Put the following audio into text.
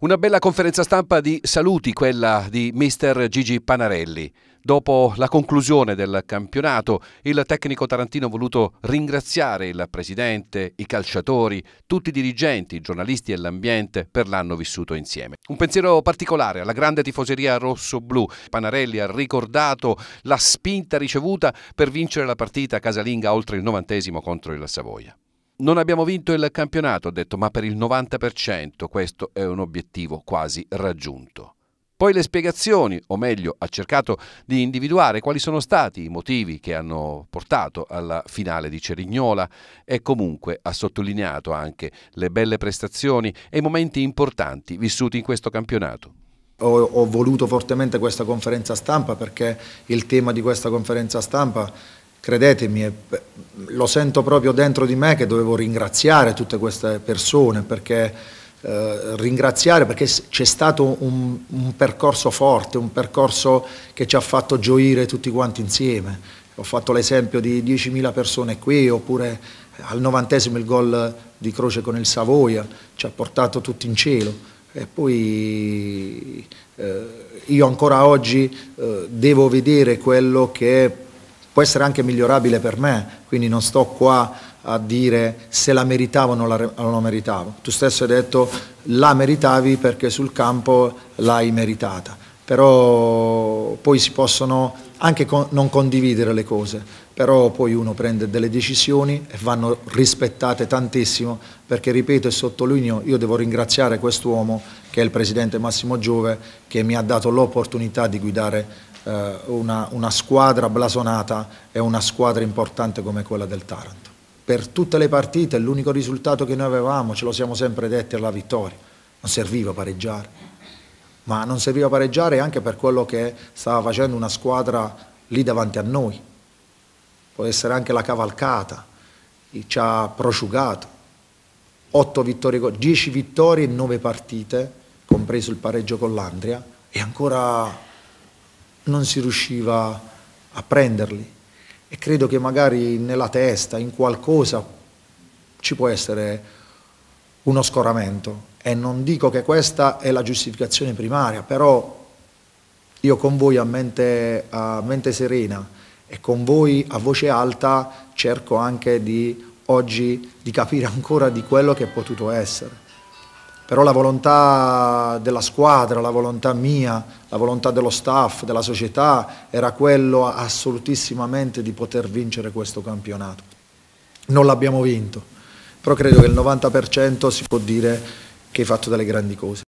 Una bella conferenza stampa di saluti, quella di mister Gigi Panarelli. Dopo la conclusione del campionato, il tecnico tarantino ha voluto ringraziare il presidente, i calciatori, tutti i dirigenti, i giornalisti e l'ambiente per l'anno vissuto insieme. Un pensiero particolare alla grande tifoseria rosso-blu. Panarelli ha ricordato la spinta ricevuta per vincere la partita casalinga oltre il novantesimo contro il Savoia. Non abbiamo vinto il campionato, ha detto, ma per il 90% questo è un obiettivo quasi raggiunto. Poi le spiegazioni, o meglio, ha cercato di individuare quali sono stati i motivi che hanno portato alla finale di Cerignola e comunque ha sottolineato anche le belle prestazioni e i momenti importanti vissuti in questo campionato. Ho, ho voluto fortemente questa conferenza stampa perché il tema di questa conferenza stampa credetemi, lo sento proprio dentro di me che dovevo ringraziare tutte queste persone perché eh, ringraziare perché c'è stato un, un, percorso forte, un percorso che ci ha fatto gioire tutti quanti insieme. Ho fatto l'esempio di 10.000 persone qui, oppure eh, al novantesimo il gol di Croce con il Savoia, ci ha portato tutti in cielo. E poi eh, io ancora oggi eh, devo vedere quello che può essere anche migliorabile per me, quindi non sto qua a dire se la meritavo o non la, non la meritavo. Tu stesso hai detto la meritavi perché sul campo l'hai meritata, però poi si possono anche con, non condividere le cose, però poi uno prende delle decisioni e vanno rispettate tantissimo perché ripeto e sottolineo, io devo ringraziare quest'uomo che è il presidente Massimo Giove che mi ha dato l'opportunità di guidare eh, una, una squadra blasonata e una squadra importante come quella del Taranto. Per tutte le partite l'unico risultato che noi avevamo, ce lo siamo sempre detti, era la vittoria. Non serviva pareggiare, ma non serviva pareggiare anche per quello che stava facendo una squadra lì davanti a noi. Può essere anche la cavalcata, ci ha prosciugato. 8 vittorie, 10 vittorie in 9 partite, compreso il pareggio con l'Andria, e ancora non si riusciva a prenderli. E credo che magari nella testa, in qualcosa, ci può essere uno scoramento. E non dico che questa è la giustificazione primaria, però io con voi a mente, a mente serena e con voi a voce alta cerco anche di oggi di capire ancora di quello che è potuto essere però la volontà della squadra, la volontà mia, la volontà dello staff, della società era quello assolutissimamente di poter vincere questo campionato. Non l'abbiamo vinto, però credo che il 90% si può dire che hai fatto delle grandi cose.